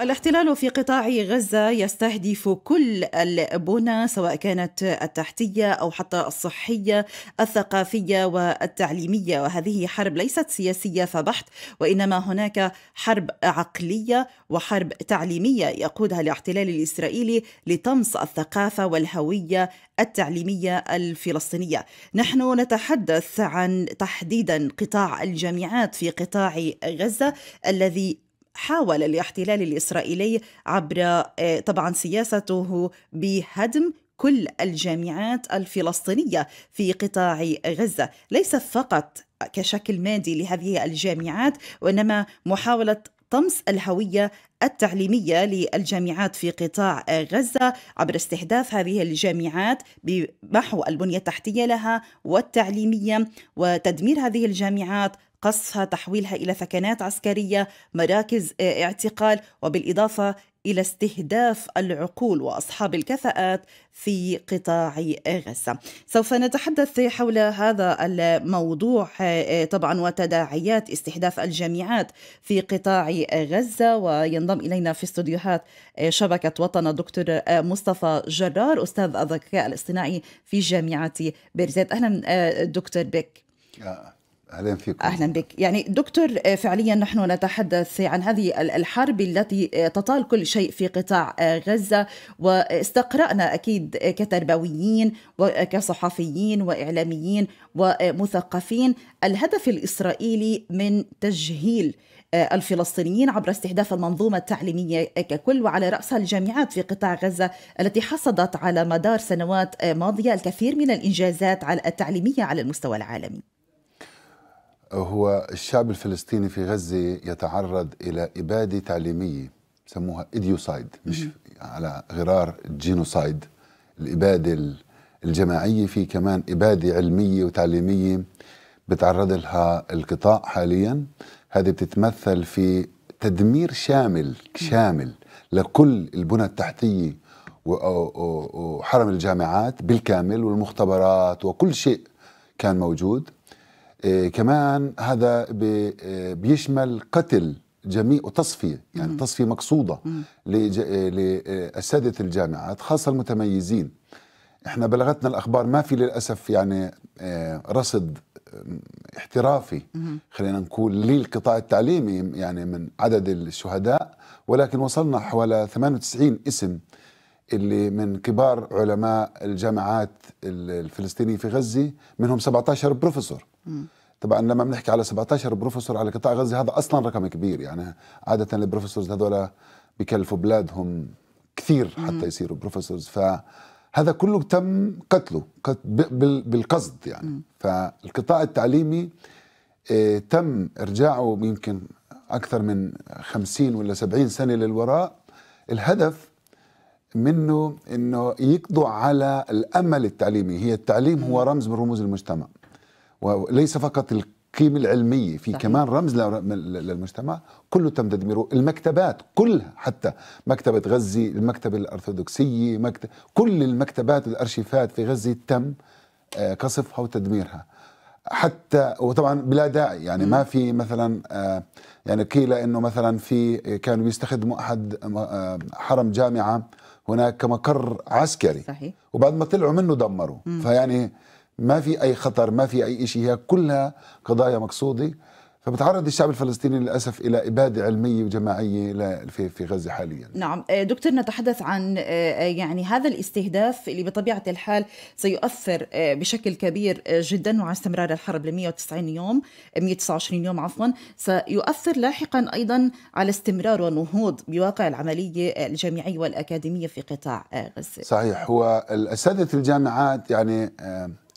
الاحتلال في قطاع غزة يستهدف كل البنى سواء كانت التحتية أو حتى الصحية الثقافية والتعليمية وهذه حرب ليست سياسية فبحت وإنما هناك حرب عقلية وحرب تعليمية يقودها الاحتلال الإسرائيلي لطمس الثقافة والهوية التعليمية الفلسطينية نحن نتحدث عن تحديدا قطاع الجامعات في قطاع غزة الذي حاول الاحتلال الإسرائيلي عبر آه، طبعا سياسته بهدم كل الجامعات الفلسطينية في قطاع غزة ليس فقط كشكل مادي لهذه الجامعات وإنما محاولة طمس الهوية التعليمية للجامعات في قطاع غزة عبر استهداف هذه الجامعات بمحو البنية التحتية لها والتعليمية وتدمير هذه الجامعات قصفها تحويلها إلى ثكنات عسكرية مراكز اعتقال وبالإضافة الى استهداف العقول واصحاب الكفاءات في قطاع غزه. سوف نتحدث حول هذا الموضوع آه، طبعا وتداعيات استهداف الجامعات في قطاع غزه وينضم الينا في استوديوهات آه، شبكه وطن الدكتور آه، مصطفى جرار استاذ الذكاء الاصطناعي في جامعه بيرزيت. اهلا دكتور بك. اهلا فيكم اهلا بك يعني دكتور آه، فعليا نحن نتحدث عن هذه الحرب التي آه، تطال كل شيء في قطاع آه، غزه واستقرانا اكيد كتربويين وكصحفيين واعلاميين ومثقفين الهدف الاسرائيلي من تجهيل الفلسطينيين عبر استهداف المنظومة التعليمية ككل وعلى رأسها الجامعات في قطاع غزة التي حصدت على مدار سنوات ماضية الكثير من الإنجازات التعليمية على المستوى العالمي هو الشعب الفلسطيني في غزة يتعرض إلى إبادة تعليمية سموها إديوسايد مش على غرار الجينوسايد الإبادة الجماعية في كمان إبادة علمية وتعليمية بتعرض لها القطاع حاليا هذه بتتمثل في تدمير شامل شامل لكل البنى التحتية وحرم الجامعات بالكامل والمختبرات وكل شيء كان موجود آه، كمان هذا آه، بيشمل قتل جميع وتصفية يعني مم. تصفية مقصودة لأسادة آه، الجامعات خاصة المتميزين احنا بلغتنا الأخبار ما في للأسف يعني رصد احترافي خلينا نقول للقطاع التعليمي يعني من عدد الشهداء ولكن وصلنا حوالي 98 اسم اللي من كبار علماء الجامعات الفلسطينية في غزة منهم 17 بروفيسور طبعا لما بنحكي على 17 بروفيسور على قطاع غزه هذا اصلا رقم كبير يعني عاده البروفيسورز هذول بكلفوا بلادهم كثير حتى يصيروا بروفيسورز فهذا كله تم قتله بالقصد يعني فالقطاع التعليمي آه، تم ارجاعه يمكن اكثر من 50 ولا 70 سنه للوراء الهدف منه انه يقضوا على الامل التعليمي هي التعليم هو رمز من رموز المجتمع وليس فقط القيمة العلمية في صحيح. كمان رمز للمجتمع كله تم تدميره المكتبات كلها حتى مكتبة غزة المكتبة الأرثوذكسية مكتب كل المكتبات والأرشيفات في غزة تم آه، قصفها وتدميرها حتى وطبعا بلا داعي يعني ما في مثلا آه، يعني قيل انه مثلا في كانوا يستخدموا احد آه، حرم جامعه هناك كمقر عسكري صحيح وبعد ما طلعوا منه دمروا فيعني ما في اي خطر ما في اي شيء هي كلها قضايا مقصوده فبتعرض الشعب الفلسطيني للاسف الى اباده علميه وجماعيه في في غزه حاليا. نعم، آه، دكتور نتحدث عن آه، آه، يعني هذا الاستهداف اللي بطبيعه الحال سيؤثر بشكل كبير جدا مع استمرار الحرب ل 190 يوم 129 يوم عفوا، سيؤثر لاحقا ايضا على استمرار ونهوض بواقع العمليه الجامعيه والاكاديميه في قطاع غزه. صحيح، هو اساتذه الجامعات يعني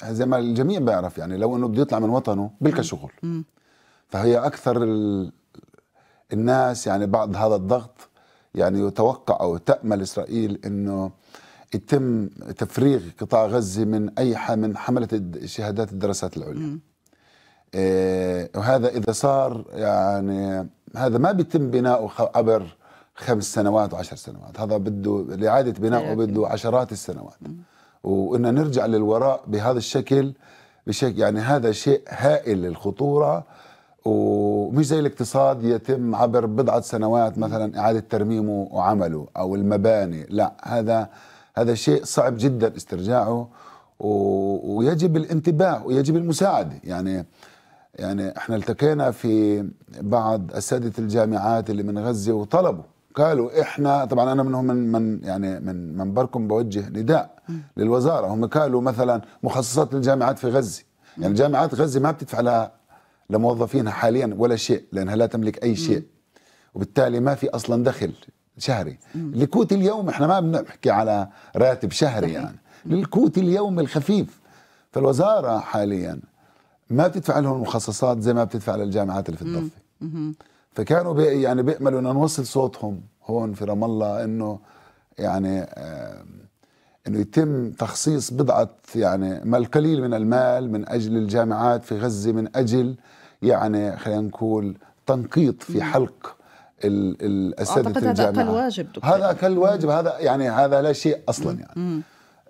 زي ما الجميع بيعرف يعني لو انه بده يطلع من وطنه بلقى شغل. فهي اكثر الناس يعني بعد هذا الضغط يعني يتوقع او تامل اسرائيل انه يتم تفريغ قطاع غزه من اي من حمله شهادات الدراسات العليا. إيه وهذا اذا صار يعني هذا ما بيتم بناؤه عبر خمس سنوات وعشر سنوات، هذا بده لاعاده بنائه بده عشرات السنوات. وان نرجع للوراء بهذا الشكل بشكل يعني هذا شيء هائل للخطوره ومش زي الاقتصاد يتم عبر بضعه سنوات مثلا اعاده ترميمه وعمله او المباني لا هذا هذا شيء صعب جدا استرجاعه ويجب الانتباه ويجب المساعده يعني يعني احنا التقينا في بعض اساتذه الجامعات اللي من غزه وطلبوا قالوا احنا طبعا انا منهم من من يعني من منبركم بوجه نداء للوزاره هم قالوا مثلا مخصصات الجامعات في غزه يعني جامعات غزه ما بتدفع لها لموظفينها حاليا ولا شيء لانها لا تملك اي شيء وبالتالي ما في اصلا دخل شهري لكوت اليوم احنا ما بنحكي على راتب شهري يعني للكوت اليوم الخفيف فالوزاره حاليا ما بتدفع لهم المخصصات زي ما بتدفع للجامعات اللي في الضفه فكانوا بي يعني بيأملوا انه نوصل صوتهم هون في رام الله انه يعني آه انه يتم تخصيص بضعه يعني ما القليل من المال من اجل الجامعات في غزه من اجل يعني خلينا نقول تنقيط في حلق الاساتذه الجامعه هذا اقل واجب دكتور. هذا اقل واجب هذا يعني هذا لا شيء اصلا يعني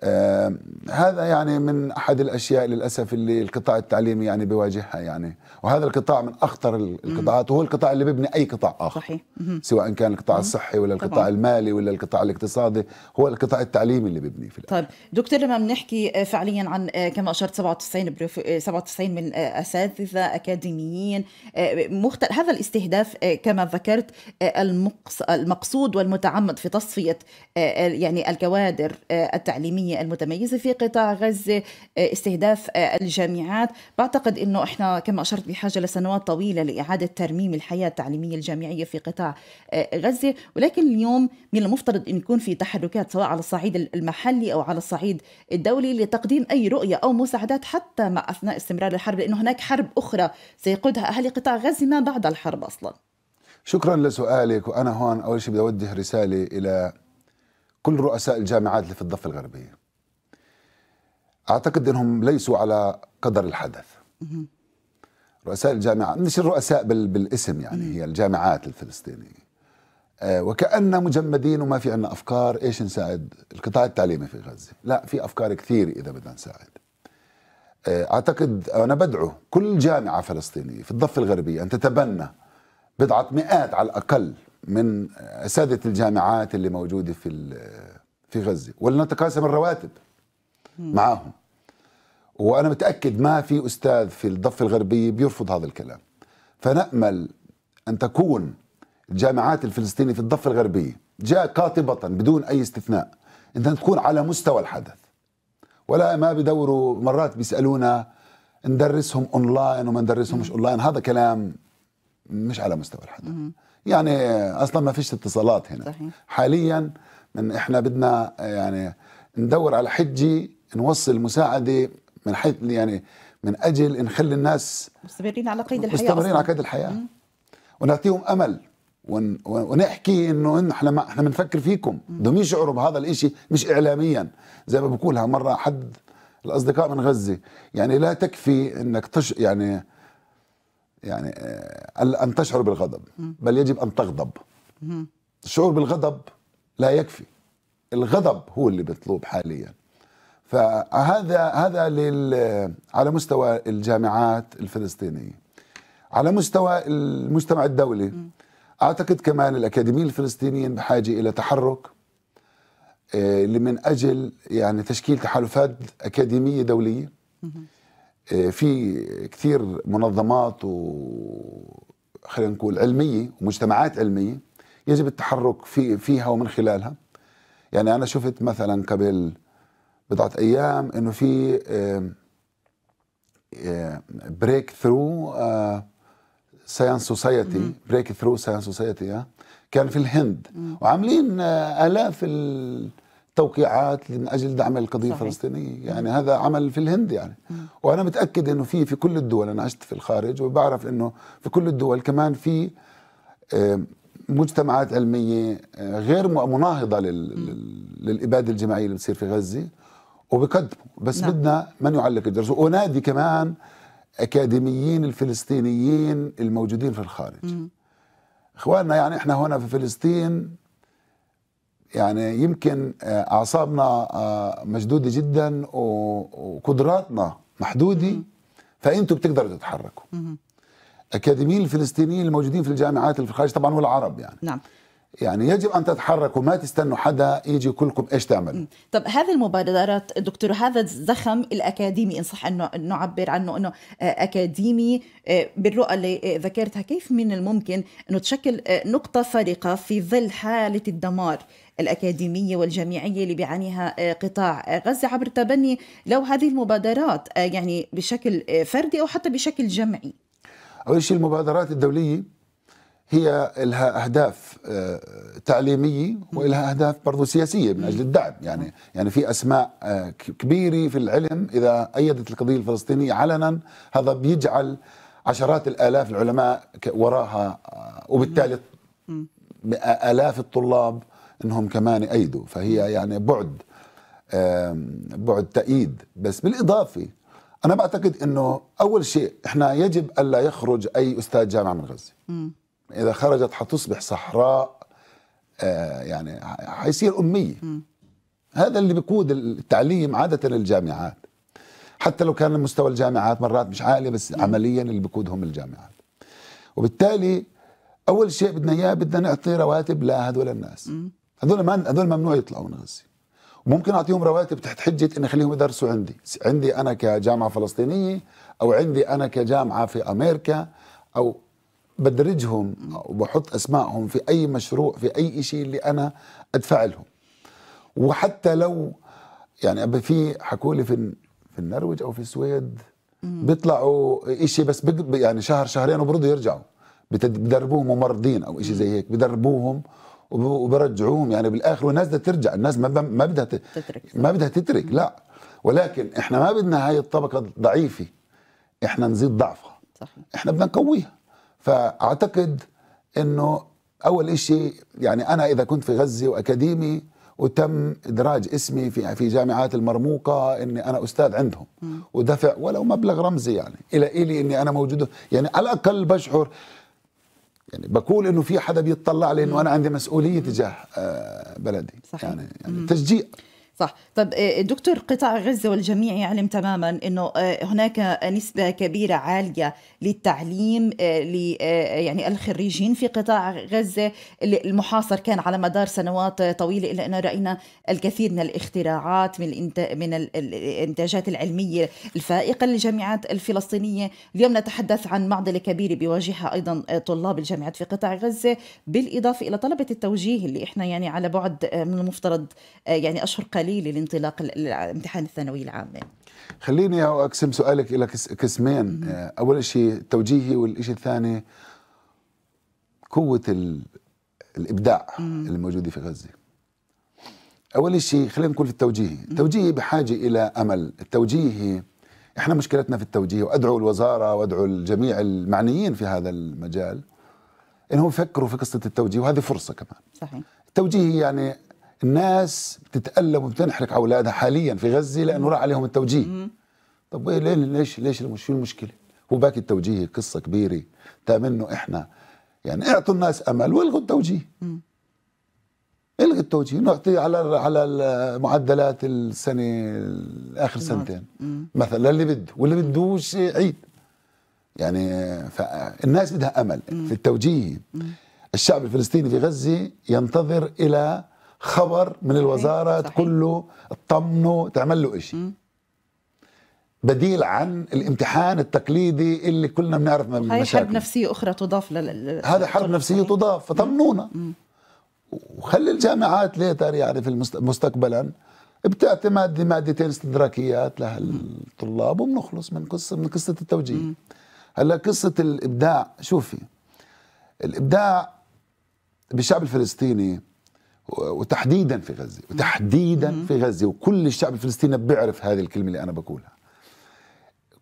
آه، هذا يعني من احد الاشياء للاسف اللي القطاع التعليمي يعني بيواجهها يعني وهذا القطاع من اخطر القطاعات وهو القطاع اللي بيبني اي قطاع اخر صحيح. سواء كان القطاع الصحي ولا القطاع طبعا. المالي ولا القطاع الاقتصادي هو القطاع التعليمي اللي بيبني في طيب دكتور لما بنحكي آه، فعليا عن آه، كما اشرت 97 بروف... 97 من اساتذه اكاديميين مختل... هذا الاستهداف كما ذكرت المقص... المقصود والمتعمد في تصفيه يعني الكوادر التعليميه المتميزة في قطاع غزة آه، استهداف آه، الجامعات بعتقد أنه إحنا كما أشرت بحاجة لسنوات طويلة لإعادة ترميم الحياة التعليمية الجامعية في قطاع آه، غزة ولكن اليوم من المفترض أن يكون في تحركات سواء على الصعيد المحلي أو على الصعيد الدولي لتقديم أي رؤية أو مساعدات حتى مع أثناء استمرار الحرب لأنه هناك حرب أخرى سيقودها أهل قطاع غزة ما بعد الحرب أصلاً شكرا لسؤالك وانا هون اول شيء بدي اوجه رساله الى كل رؤساء الجامعات اللي في الضفه الغربيه اعتقد انهم ليسوا على قدر الحدث رؤساء الجامعات مش الرؤساء بال... بالاسم يعني هي الجامعات الفلسطينيه آه، وكأننا مجمدين وما في عندنا افكار ايش نساعد القطاع التعليمي في غزه لا في افكار كثيرة اذا بدنا نساعد آه، اعتقد انا بدعو كل جامعه فلسطينيه في الضفه الغربيه ان تتبنى بضعه مئات على الاقل من اساتذه الجامعات اللي موجوده في في غزه ولنتقاسم الرواتب معاهم وانا متاكد ما في استاذ في الضفه الغربيه بيرفض هذا الكلام فنامل ان تكون الجامعات الفلسطينيه في الضفه الغربيه جاء قاطبه بدون اي استثناء ان تكون على مستوى الحدث ولا ما بدوروا مرات بيسالونا ندرسهم اونلاين وما ندرسهمش اونلاين هذا كلام مش على مستوى الحدث يعني اصلا ما فيش اتصالات هنا صحيح. حاليا من احنا بدنا يعني ندور على حجه نوصل المساعده من حيث يعني من اجل نخلي الناس مستمرين على قيد الحياه مستمرين على قيد الحياه ونعطيهم امل ون ونحكي انه احنا ما احنا بنفكر فيكم بدهم يشعروا بهذا الإشي مش اعلاميا زي ما بقولها مره حد الاصدقاء من غزه يعني لا تكفي انك تش يعني يعني آه، ان تشعر بالغضب بل يجب ان تغضب الشعور بالغضب لا يكفي الغضب هو اللي مطلوب حاليا فهذا هذا لل على مستوى الجامعات الفلسطينيه على مستوى المجتمع الدولي اعتقد كمان الاكاديميين الفلسطينيين بحاجه الى تحرك آه، من اجل يعني تشكيل تحالفات اكاديميه دوليه آه، في كثير منظمات و خلينا نقول علميه ومجتمعات علميه يجب التحرك في فيها ومن خلالها يعني انا شفت مثلا قبل بضعه ايام انه في بريك ثرو ساينس سوسايتي بريك ثرو ساينس سوسايتي كان في الهند وعاملين آه، الاف التوقيعات من اجل دعم القضيه الفلسطينيه يعني هذا عمل في الهند يعني وانا متاكد انه في في كل الدول انا عشت في الخارج وبعرف انه في كل الدول كمان في مجتمعات علميه آه، غير مناهضه للاباده الجماعيه اللي بتصير في غزه وبقدموا بس نعم. بدنا من يعلق الجرس وانادي كمان اكاديميين الفلسطينيين الموجودين في الخارج اخواننا يعني احنا هنا في فلسطين يعني يمكن آه، اعصابنا آه، مشدوده جدا وقدراتنا محدوده فانتم بتقدروا تتحركوا اكاديميين الفلسطينيين الموجودين في الجامعات اللي في الخارج طبعا والعرب يعني نعم يعني يجب ان تتحركوا ما تستنوا حدا يجي يقول لكم ايش تعمل طب هذه المبادرات دكتور هذا الزخم الاكاديمي ان صح انه نعبر عنه انه اكاديمي آه، بالرؤى اللي آه، ذكرتها كيف من الممكن انه تشكل آه، نقطه فارقه في ظل حاله الدمار الأكاديمية والجامعية اللي بيعانيها قطاع غزة عبر تبني لو هذه المبادرات يعني بشكل فردي أو حتى بشكل جمعي أول شيء المبادرات الدولية هي لها اهداف آه، تعليميه ولها اهداف برضه سياسيه من اجل الدعم يعني يعني في اسماء آه، كبيره في العلم اذا ايدت القضيه الفلسطينيه علنا هذا بيجعل عشرات الالاف العلماء وراها آه، وبالتالي الاف الطلاب انهم كمان ايدوا فهي يعني بعد بعد تأييد بس بالإضافة أنا بعتقد أنه أول شيء إحنا يجب ألا يخرج أي أستاذ جامعة من غزة اذا خرجت حتصبح صحراء آه يعني حيصير اميه م. هذا اللي بيقود التعليم عاده الجامعات حتى لو كان مستوى الجامعات مرات مش عالي بس م. عمليا اللي بيقودهم الجامعات وبالتالي اول شيء بدنا اياه بدنا نعطي رواتب لهذول الناس هذول ما هذول ممنوع يطلعوا من غزه وممكن اعطيهم رواتب تحت حجه اني اخليهم يدرسوا عندي عندي انا كجامعه فلسطينيه او عندي انا كجامعه في امريكا او بدرجهم وبحط اسمائهم في اي مشروع في اي شيء اللي انا ادفع لهم وحتى لو يعني ابي في حكوا لي في في النرويج او في السويد بيطلعوا شيء بس يعني شهر شهرين وبرضه يرجعوا بدربوهم ممرضين او شيء زي هيك بدربوهم وبرجعوهم يعني بالاخر والناس بدها ترجع الناس ما ما بدها تترك ما بدها تترك لا ولكن احنا ما بدنا هاي الطبقه ضعيفه احنا نزيد ضعفها صح احنا بدنا نقويها فاعتقد انه اول شيء يعني انا اذا كنت في غزه واكاديمي وتم ادراج اسمي في في جامعات المرموقه اني انا استاذ عندهم ودفع ولو مبلغ رمزي يعني الى الي اني انا موجود يعني على الاقل بشعر يعني بقول انه في حدا بيطلع لي انه انا عندي مسؤوليه تجاه آه، بلدي صحيح. يعني, يعني تشجيع صح طب آه، دكتور قطاع غزة والجميع يعلم تماما أنه آه، هناك نسبة كبيرة عالية للتعليم آه، ل يعني الخريجين في قطاع غزة المحاصر كان على مدار سنوات طويلة إلا ان رأينا الكثير من الاختراعات من من الإنتاجات العلمية الفائقة للجامعات الفلسطينية اليوم نتحدث عن معضلة كبيرة بيواجهها أيضا طلاب الجامعات في قطاع غزة بالإضافة إلى طلبة التوجيه اللي إحنا يعني على بعد من المفترض يعني أشهر قليلة العملي للانطلاق الامتحان الثانوي العام خليني اقسم سؤالك الى قسمين آه، اول شيء توجيهي والشيء الثاني قوه الابداع موجوده في غزه اول شيء خلينا نقول في التوجيهي التوجيهي بحاجه الى امل التوجيهي احنا مشكلتنا في التوجيه وادعو الوزاره وادعو الجميع المعنيين في هذا المجال انهم يفكروا في قصه التوجيه وهذه فرصه كمان صحيح التوجيه يعني الناس بتتألم وبتنحرق على اولادها حاليا في غزه لانه راح عليهم التوجيه طب إيه، ليه ليش ليش شو المشكله؟ هو باقي التوجيه قصه كبيره تامنه احنا يعني اعطوا الناس امل والغوا التوجيه الغي التوجيه نعطي على على معدلات السنه اخر سنتين مثلا اللي بده واللي بدوش عيد يعني الناس بدها امل في التوجيه الشعب الفلسطيني في غزه ينتظر الى خبر من الوزاره صحيح. تقول له اطمنه تعمل له شيء بديل عن الامتحان التقليدي اللي كلنا بنعرف من المشاكل هاي حرب نفسية أخرى تضاف لل هذا حرب نفسية تضاف فطمنونا وخلي الجامعات ليتر يعني في مستقبلا بتعتمد مادتين استدراكيات لهالطلاب وبنخلص من قصة من قصة التوجيه هلا قصة الإبداع شوفي الإبداع بالشعب الفلسطيني وتحديدا في غزه وتحديدا في غزه وكل الشعب الفلسطيني بيعرف هذه الكلمه اللي انا بقولها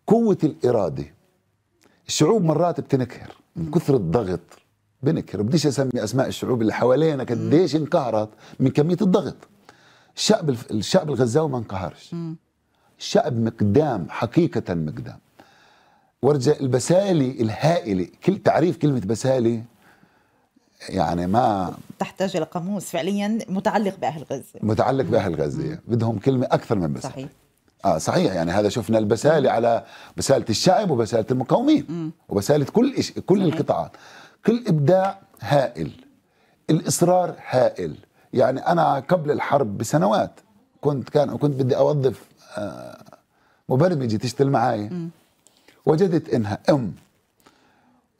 قوه الاراده الشعوب مرات بتنكهر من كثر الضغط بنكهر بديش اسمي اسماء الشعوب اللي حوالينا قديش انقهرت من كميه الضغط الشعب الشعب الغزاوي ما انقهرش الشعب مقدام حقيقه مقدام ورجاء البسالي الهائله كل تعريف كلمه بسالي يعني ما تحتاج الى قاموس فعليا متعلق باهل غزه متعلق باهل غزه بدهم كلمه اكثر من بس صحيح اه صحيح يعني هذا شفنا البساله على بساله الشعب وبساله المقاومين وبساله كل إش... كل صحيح. القطاعات كل ابداع هائل الاصرار هائل يعني انا قبل الحرب بسنوات كنت كان كنت بدي اوظف آه مبرمجه تشتغل معي وجدت انها ام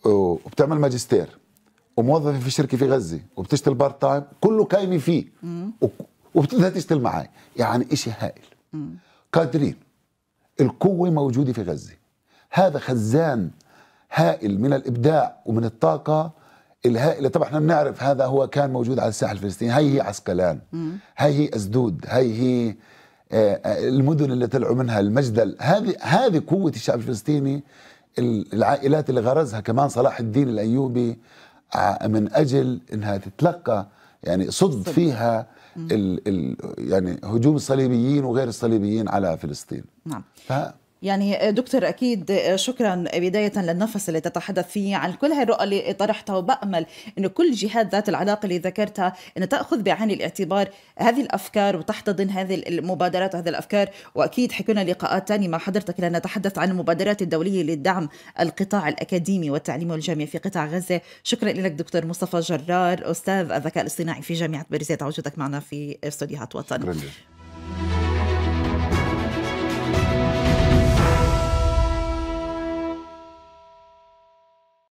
وبتعمل ماجستير وموظفه في شركه في غزه وبتشتغل بارت تايم كله كايمه فيه وبتقدر تشتغل معي يعني إشي هائل قادرين القوه موجوده في غزه هذا خزان هائل من الابداع ومن الطاقه الهائله طبعا احنا بنعرف هذا هو كان موجود على الساحل الفلسطيني هي هي عسقلان مم. هي هي اسدود هي هي آه، آه، المدن اللي طلعوا منها المجدل هذه هذه قوه الشعب الفلسطيني العائلات اللي غرزها كمان صلاح الدين الايوبي آه، من اجل انها تتلقى يعني صد فيها الـ الـ يعني هجوم الصليبيين وغير الصليبيين على فلسطين نعم يعني آه، دكتور أكيد آه، شكرا بداية للنفس اللي تتحدث فيه عن كل هالرؤى اللي طرحتها وبأمل انه كل جهات ذات العلاقة اللي ذكرتها أن تأخذ بعين الاعتبار هذه الأفكار وتحتضن هذه المبادرات وهذه الأفكار وأكيد حكينا لقاءات تانية مع حضرتك لنتحدث عن المبادرات الدولية لدعم القطاع الأكاديمي والتعليم والجامعي في قطاع غزة شكرا لك دكتور مصطفى جرار أستاذ الذكاء الاصطناعي في جامعة بريزيت على وجودك معنا في استوديوهات وطن شكرا لك.